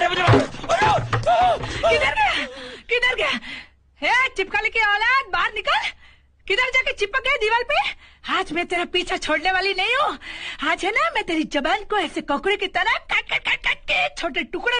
अरे मुझे किधर गया किधर गया हे चिपकली की औलाद बाहर निकल किधर जाके चिपक गए दीवार पे आज मैं तेरा पीछा छोड़ने वाली नहीं हूँ आज है ना मैं तेरी जबान को ऐसे ककड़े की तरह कट कट कट कट के छोटे टुकड़े